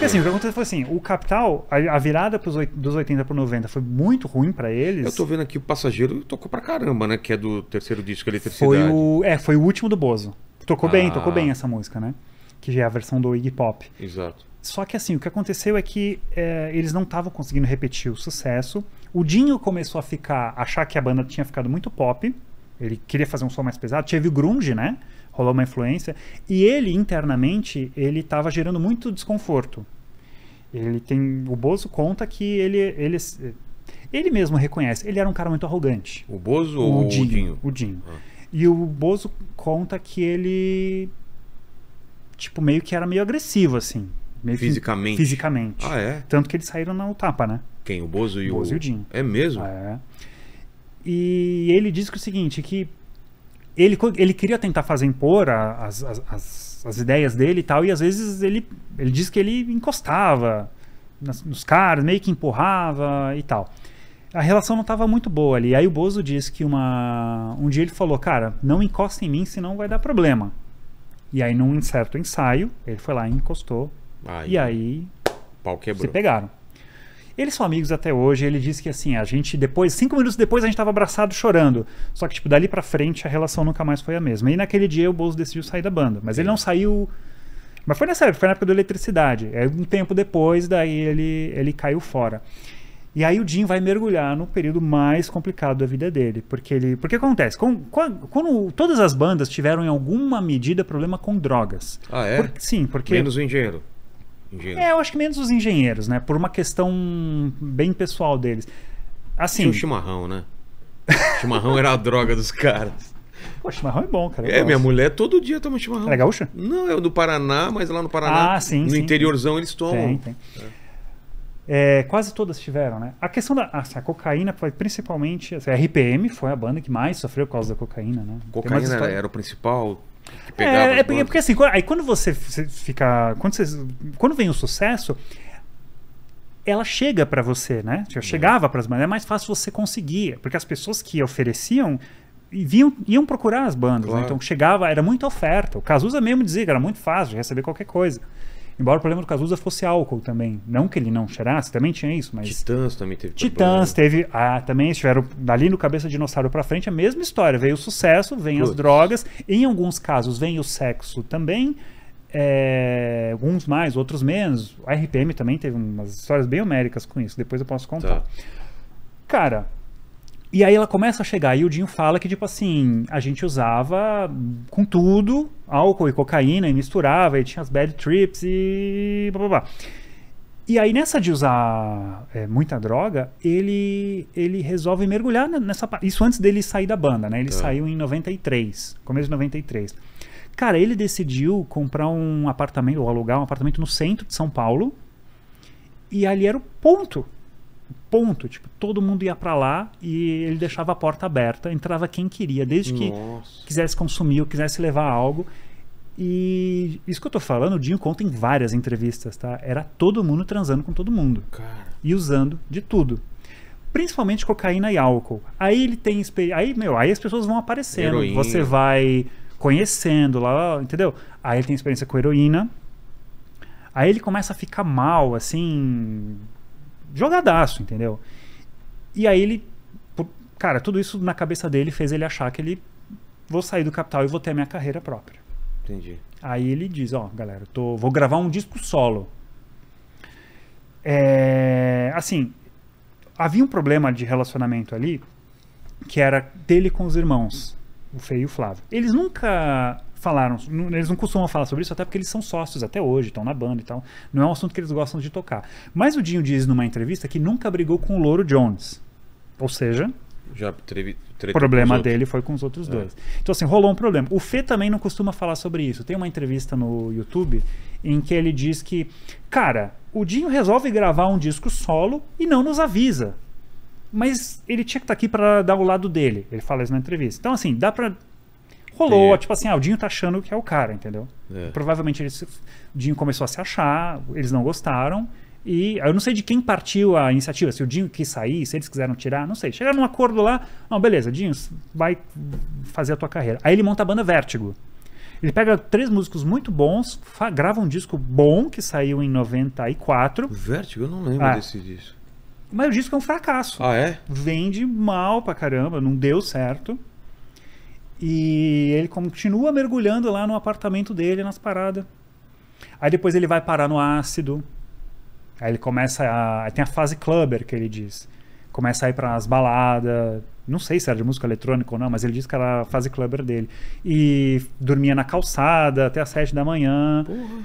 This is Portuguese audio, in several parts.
Porque assim, o que aconteceu foi assim, o capital, a, a virada pros, dos 80 para 90 foi muito ruim para eles. Eu tô vendo aqui o passageiro tocou pra caramba, né? Que é do terceiro disco ali, terceiro foi o, É, foi o último do Bozo. Tocou ah. bem, tocou bem essa música, né? Que já é a versão do Iggy Pop. Exato. Só que assim, o que aconteceu é que é, eles não estavam conseguindo repetir o sucesso. O Dinho começou a ficar, achar que a banda tinha ficado muito pop. Ele queria fazer um som mais pesado. Teve o grunge, né? Rolou uma influência. E ele, internamente, ele estava gerando muito desconforto. Ele tem... O Bozo conta que ele... ele ele mesmo reconhece, ele era um cara muito arrogante. O Bozo o ou o Dinho? O Dinho. Ah. E o Bozo conta que ele tipo, meio que era meio agressivo, assim. Meio fisicamente? Fisicamente. Ah, é? Tanto que eles saíram na tapa, né? Quem? O Bozo e o... Bozo e o Dinho. É mesmo? É. E ele diz que o seguinte, que ele, ele queria tentar fazer impor as, as, as, as ideias dele e tal, e às vezes ele, ele diz que ele encostava nas, nos caras, meio que empurrava e tal. A relação não estava muito boa ali. Aí o Bozo diz que uma, um dia ele falou, cara, não encosta em mim, senão vai dar problema. E aí num certo ensaio, ele foi lá e encostou. Aí, e aí... pau quebrou. Se pegaram. Eles são amigos até hoje. Ele disse que assim, a gente depois, cinco minutos depois, a gente estava abraçado chorando. Só que, tipo, dali pra frente a relação nunca mais foi a mesma. E naquele dia o Bozo decidiu sair da banda. Mas Sim. ele não saiu. Mas foi nessa época, foi na época da eletricidade. É um tempo depois, daí ele, ele caiu fora. E aí o Jim vai mergulhar no período mais complicado da vida dele, porque ele, porque acontece, com, com, quando todas as bandas tiveram em alguma medida problema com drogas. Ah é? Por, sim, porque menos o engenheiro. É, eu acho que menos os engenheiros, né? Por uma questão bem pessoal deles. Assim. Tinha o chimarrão, né? O chimarrão era a droga dos caras. Pô, chimarrão é bom, cara. É, minha mulher todo dia toma chimarrão. Ela é gaúcha? Não, é do Paraná, mas lá no Paraná, ah, sim, no sim. interiorzão, eles tomam. Tem, tem. É. É, quase todas tiveram, né? A questão da assim, a cocaína foi principalmente. Assim, a RPM foi a banda que mais sofreu por causa da cocaína, né? Cocaína era o principal é, é porque, porque assim, aí quando você fica. Quando, você, quando vem o sucesso, ela chega para você, né? Já uhum. chegava para as bandas, é mais fácil você conseguir, porque as pessoas que ofereciam vinham, iam procurar as bandas, né? claro. né? então chegava, era muita oferta. O Cazuza mesmo dizia que era muito fácil de receber qualquer coisa. Embora o problema do Cazuza fosse álcool também. Não que ele não cheirasse, também tinha isso, mas. Titãs também teve. Titãs problema. teve. Ah, também estiveram dali no Cabeça de Dinossauro pra frente, a mesma história. Veio o sucesso, vem Putz. as drogas, em alguns casos vem o sexo também. É, alguns mais, outros menos. A RPM também teve umas histórias bem homéricas com isso, depois eu posso contar. Tá. Cara, e aí ela começa a chegar e o Dinho fala que, tipo assim, a gente usava com tudo, álcool e cocaína, e misturava, e tinha as bad trips e blá blá blá. E aí nessa de usar é, muita droga, ele, ele resolve mergulhar nessa Isso antes dele sair da banda, né? Ele é. saiu em 93, começo de 93. Cara, ele decidiu comprar um apartamento, ou alugar um apartamento no centro de São Paulo, e ali era o ponto Ponto. Tipo, todo mundo ia para lá e ele deixava a porta aberta, entrava quem queria, desde que quisesse consumir ou quisesse levar algo. E isso que eu tô falando, o Dinho conta em várias entrevistas, tá? Era todo mundo transando com todo mundo. Cara. E usando de tudo. Principalmente cocaína e álcool. Aí ele tem aí, meu, aí as pessoas vão aparecendo, heroína. você vai conhecendo lá, entendeu? Aí ele tem experiência com heroína. Aí ele começa a ficar mal, assim, jogadaço, entendeu? E aí ele. Cara, tudo isso na cabeça dele fez ele achar que ele. Vou sair do capital e vou ter a minha carreira própria. Entendi. Aí ele diz: Ó, galera, tô, vou gravar um disco solo. É, assim, havia um problema de relacionamento ali, que era dele com os irmãos, o Feio e o Flávio. Eles nunca falaram, eles não costumam falar sobre isso, até porque eles são sócios até hoje, estão na banda e tal. Não é um assunto que eles gostam de tocar. Mas o Dinho diz numa entrevista que nunca brigou com o Louro Jones. Ou seja, já o problema dele foi com os outros é. dois. Então, assim, rolou um problema. O Fê também não costuma falar sobre isso. Tem uma entrevista no YouTube em que ele diz que, cara, o Dinho resolve gravar um disco solo e não nos avisa. Mas ele tinha que estar tá aqui para dar o lado dele. Ele fala isso na entrevista. Então, assim, dá para rolou, tipo assim, ah, o Dinho tá achando que é o cara, entendeu? É. Provavelmente eles, o Dinho começou a se achar, eles não gostaram. E eu não sei de quem partiu a iniciativa, se o Dinho quis sair, se eles quiseram tirar, não sei. Chegaram num acordo lá, não, beleza, Dinho, vai fazer a tua carreira. Aí ele monta a banda Vértigo. Ele pega três músicos muito bons, grava um disco bom que saiu em 94. Vértigo? Eu não lembro ah. desse disco. Mas o disco é um fracasso. Ah, é? Vende mal pra caramba, não deu certo. E ele continua mergulhando lá no apartamento dele, nas paradas. Aí depois ele vai parar no ácido. Aí ele começa a. Aí tem a fase clubber que ele diz. Começa a ir para as baladas. Não sei se era de música eletrônica ou não, mas ele diz que era a fase clubber dele. E dormia na calçada até as sete da manhã. Porra.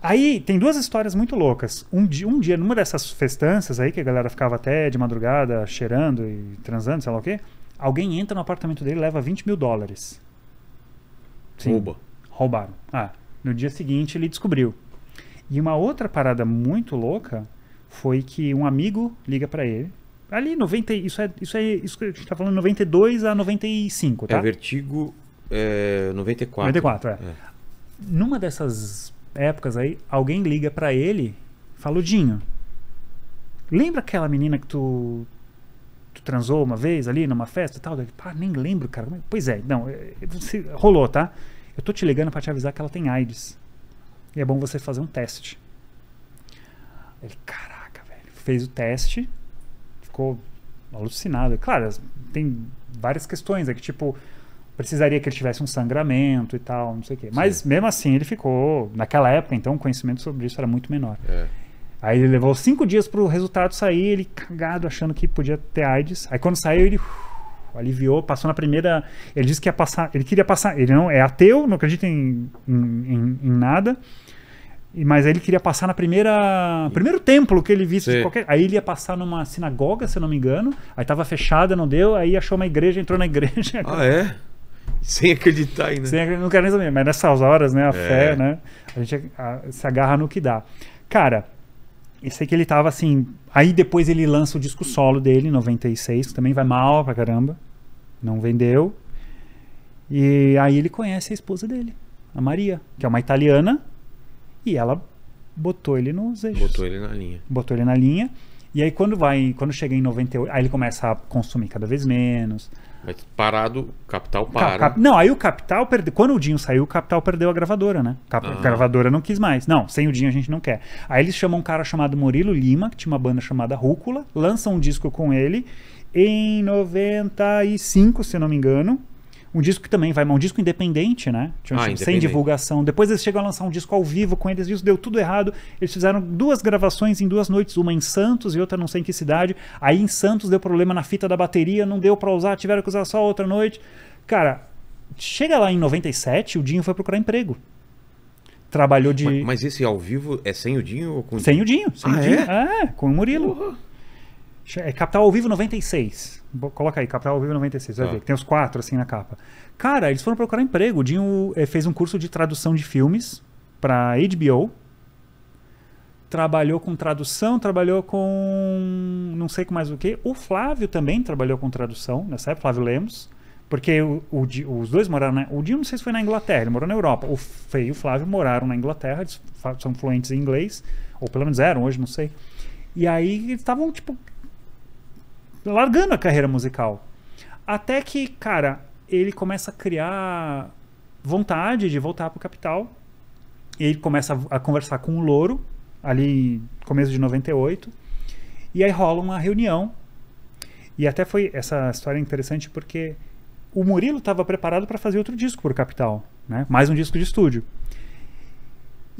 Aí tem duas histórias muito loucas. Um dia, um dia, numa dessas festanças aí, que a galera ficava até de madrugada cheirando e transando, sei lá o quê. Alguém entra no apartamento dele e leva 20 mil dólares. Sim, Rouba. Roubaram. Ah, no dia seguinte ele descobriu. E uma outra parada muito louca foi que um amigo liga para ele. Ali 90, isso é, isso é, isso que a gente tá falando 92 a 95, tá? É Vertigo é, 94. 94, é. é. Numa dessas épocas aí, alguém liga para ele, fala, Dinho, lembra aquela menina que tu tu transou uma vez ali numa festa e tal? ele pá, nem lembro, cara. É pois é, não, é, é, você, rolou, tá? Eu tô te ligando para te avisar que ela tem AIDS. E é bom você fazer um teste. Ele, caraca, velho. Fez o teste, ficou alucinado. Claro, tem várias questões, é que tipo, precisaria que ele tivesse um sangramento e tal, não sei o quê. Mas Sim. mesmo assim ele ficou, naquela época, então o conhecimento sobre isso era muito menor. É. Aí ele levou cinco dias pro resultado sair, ele cagado, achando que podia ter AIDS. Aí quando saiu, ele uh, aliviou, passou na primeira. Ele disse que ia passar. Ele queria passar. Ele não é ateu, não acredita em, em, em, em nada. Mas aí ele queria passar na primeira primeiro templo que ele visse. Qualquer, aí ele ia passar numa sinagoga, se eu não me engano. Aí tava fechada, não deu. Aí achou uma igreja, entrou na igreja. Ah, é? Sem acreditar ainda. Sem, não quero nem saber. Mas nessas horas, né? A é. fé, né? A gente a, se agarra no que dá. Cara, esse sei que ele tava assim. Aí depois ele lança o disco solo dele, em 96, que também vai mal pra caramba. Não vendeu. E aí ele conhece a esposa dele, a Maria, que é uma italiana. E ela botou ele nos eixos. Botou ele na linha. Botou ele na linha. E aí quando vai, quando chega em 98, aí ele começa a consumir cada vez menos. Mas parado, capital para. Cap, não, aí o capital perdeu. Quando o Dinho saiu, o capital perdeu a gravadora, né? Cap, ah. A gravadora não quis mais. Não, sem o Dinho a gente não quer. Aí eles chamam um cara chamado Murilo Lima, que tinha uma banda chamada Rúcula, lançam um disco com ele em 95, se não me engano. Um disco que também vai, um disco independente, né? Tipo, ah, independente. Sem divulgação. Depois eles chegam a lançar um disco ao vivo com eles, isso deu tudo errado. Eles fizeram duas gravações em duas noites, uma em Santos e outra não sei em que cidade. Aí em Santos deu problema na fita da bateria, não deu para usar, tiveram que usar só outra noite. Cara, chega lá em 97, o Dinho foi procurar emprego trabalhou de. Mas, mas, esse ao vivo é sem o Dinho ou com o Dinho? Sem o Dinho, sem ah, o Dinho. É? é? com o Murilo. Uhum. É Capital ao Vivo 96. Coloca aí, Capital ao Vivo 96, vai ah. ver. Tem os quatro, assim, na capa. Cara, eles foram procurar emprego. O Dinho é, fez um curso de tradução de filmes para HBO. Trabalhou com tradução, trabalhou com não sei mais o que. O Flávio também trabalhou com tradução, nessa época, Flávio Lemos. Porque o, o, os dois moraram na. O Dinho não sei se foi na Inglaterra, ele morou na Europa. O Fê e o Flávio moraram na Inglaterra, eles são fluentes em inglês, ou pelo menos eram, hoje não sei. E aí eles estavam, tipo, largando a carreira musical. Até que, cara, ele começa a criar vontade de voltar pro capital. E ele começa a, conversar com o Louro, ali começo de 98. E aí rola uma reunião. E até foi essa história é interessante porque o Murilo estava preparado para fazer outro disco por Capital, né? Mais um disco de estúdio.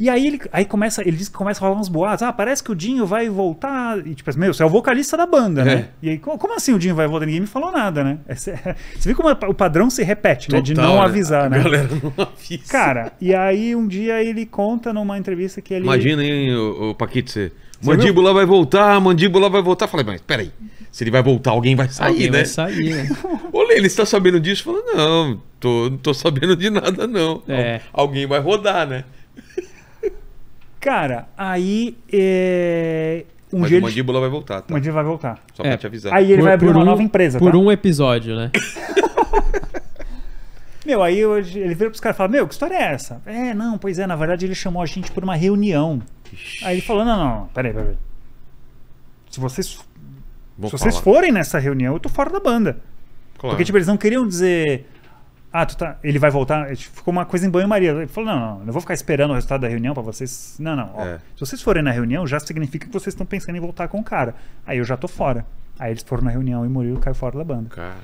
E aí ele aí começa, ele diz que começa a rolar uns boatos. Ah, parece que o Dinho vai voltar. E tipo, meu, você é o vocalista da banda, né? é. né? E aí, como assim o Dinho vai voltar? Ninguém me falou nada, né? É, você vê como é, o padrão se repete, Total, né? De não né? avisar, né? galera não avisa. Cara, e aí um dia ele conta numa entrevista que ele. Imagina, hein, o, o Paquito, você. Mandíbula viu? vai voltar, mandíbula vai voltar. Falei, mas peraí, se ele vai voltar, alguém vai sair, alguém né? Vai sair, né? Olha, ele está sabendo disso? Falou, não, tô, não tô sabendo de nada, não. É. Alguém vai rodar, né? Cara, aí é, um Mas o mandíbula vai voltar, tá? O mandíbula vai voltar. Só é. pra te avisar. Aí ele por, vai abrir uma um, nova empresa, Por tá? um episódio, né? meu, aí hoje ele vira pros caras e fala, meu, que história é essa? É, não, pois é, na verdade ele chamou a gente por uma reunião. Ixi. Aí ele falou, não, não, peraí, peraí. Se vocês... Vou se falar. vocês forem nessa reunião, eu tô fora da banda. Claro. Porque, tipo, eles não queriam dizer ah, tu tá. Ele vai voltar. Ficou uma coisa em banho-maria. Ele falou: não, não, não, eu vou ficar esperando o resultado da reunião para vocês. Não, não. Ó, é. Se vocês forem na reunião, já significa que vocês estão pensando em voltar com o cara. Aí eu já tô fora. Aí eles foram na reunião e Murilo caiu fora da banda. Cara.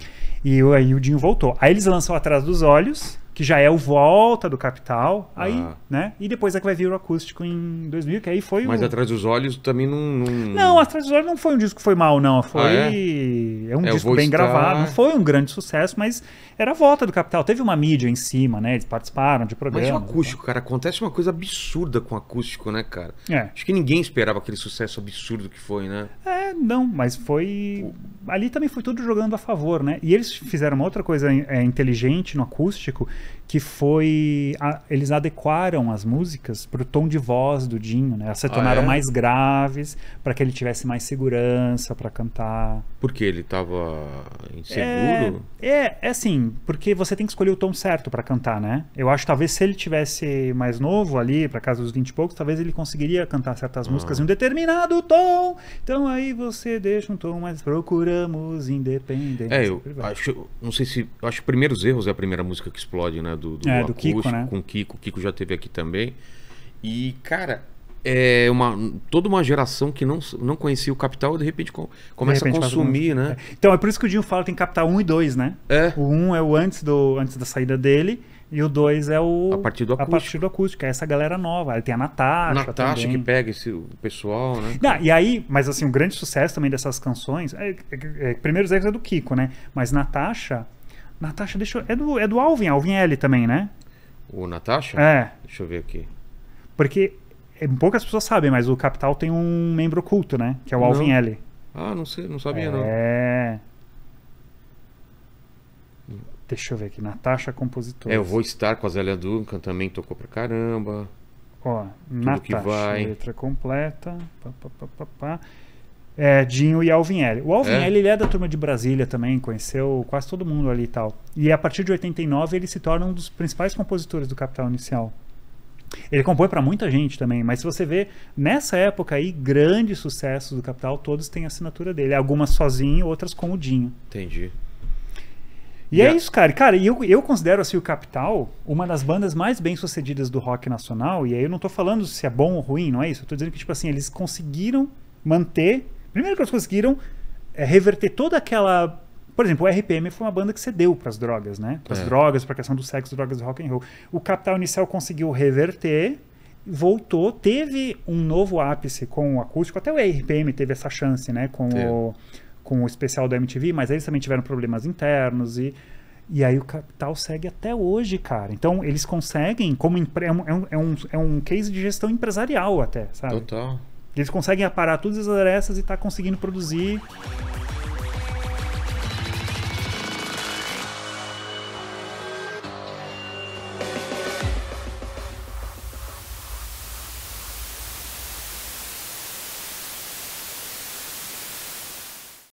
E aí o Dinho voltou. Aí eles lançam Atrás dos Olhos, que já é o Volta do Capital, ah. aí, né? E depois é que vai vir o acústico em 2000, que aí foi Mas o... Atrás dos Olhos também não, não... Não, Atrás dos Olhos não foi um disco que foi mal, não. Foi... Ah, é? é? um é, disco bem estar... gravado, não foi um grande sucesso, mas era a Volta do Capital. Teve uma mídia em cima, né? Eles participaram de programas. Mas o acústico, cara, acontece uma coisa absurda com o acústico, né, cara? É. Acho que ninguém esperava aquele sucesso absurdo que foi, né? É, não, mas foi... O ali também foi tudo jogando a favor, né? E eles fizeram uma outra coisa é, inteligente no acústico, que foi a, eles adequaram as músicas pro tom de voz do Dinho, né? Elas se ah, tornaram ah, é? mais graves para que ele tivesse mais segurança para cantar. Porque ele tava inseguro? É, é, é assim, porque você tem que escolher o tom certo para cantar, né? Eu acho que talvez se ele tivesse mais novo ali, para casa dos 20 e poucos, talvez ele conseguiria cantar certas ah. músicas em um determinado tom. Então aí você deixa um tom mais procurado. Sejamos independentes. É, eu acho, não sei se, acho que Primeiros Erros é a primeira música que explode, né, do, do, é, do acústico, Kiko, né? com Kiko, Kiko já teve aqui também. E, cara, é uma toda uma geração que não, não conhecia o capital de repente com, começa de repente, a consumir, né? É. Então é por isso que o Dinho fala que tem capital 1 e 2, né? É. O 1 é o antes do antes da saída dele e o 2 é o. A partir do acústico. A partir do acústico, é essa galera nova. Aí tem a Natasha. Natasha também. que pega esse, o pessoal, né? Não, e aí, mas assim, o grande sucesso também dessas canções. É, é, é, primeiros é do Kiko, né? Mas Natasha. Natasha, deixa eu, É do, é do Alvin, Alvin L também, né? O Natasha? É. Deixa eu ver aqui. Porque é, poucas pessoas sabem, mas o Capital tem um membro oculto, né? Que é o Alvin L. Ah, não sei, não sabia, é... não. É. Deixa eu ver aqui, Natasha Compositora. É, eu vou estar com a Zélia Duncan, também tocou pra caramba. Ó, Natasha, letra completa. Pá, pá, pá, pá, é, Dinho e Alvinelli. O Alvinelli é? ele é da turma de Brasília também, conheceu quase todo mundo ali e tal. E a partir de 89 ele se torna um dos principais compositores do Capital Inicial. Ele compõe para muita gente também, mas se você vê, nessa época aí, grandes sucessos do Capital, todos têm assinatura dele. Algumas sozinho, outras com o Dinho. Entendi. E é yeah. é isso, cara. Cara, eu, eu considero assim o Capital uma das bandas mais bem sucedidas do rock nacional. E aí eu não tô falando se é bom ou ruim, não é isso. Eu tô dizendo que, tipo assim, eles conseguiram manter. Primeiro que eles conseguiram é, reverter toda aquela. Por exemplo, o RPM foi uma banda que cedeu para as drogas, né? Para as é. drogas, para a questão do sexo, drogas e rock and roll. O Capital Inicial conseguiu reverter, voltou, teve um novo ápice com o acústico. Até o RPM teve essa chance, né? Com é. o com o especial da MTV, mas eles também tiveram problemas internos e e aí o capital segue até hoje, cara. Então eles conseguem, como é, é um, é um, é um case de gestão empresarial até, sabe? Total. Eles conseguem aparar todas as arestas e tá conseguindo produzir